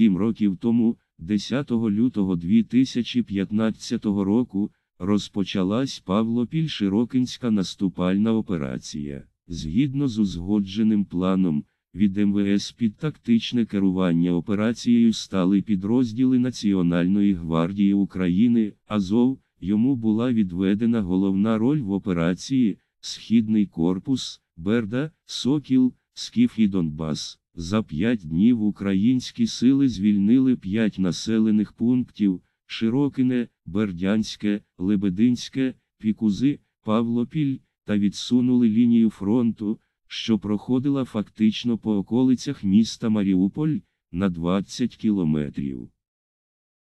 Сім років тому, 10 лютого 2015 року, розпочалась Павло широкинська наступальна операція. Згідно з узгодженим планом, від МВС під тактичне керування операцією стали підрозділи Національної гвардії України Азов, йому була відведена головна роль в операції Східний корпус, Берда, Сокіл, Скіф і Донбас. За п'ять днів українські сили звільнили п'ять населених пунктів Широкине, Бердянське, Лебединське, Пікузи, Павлопіль, та відсунули лінію фронту, що проходила фактично по околицях міста Маріуполь на 20 кілометрів.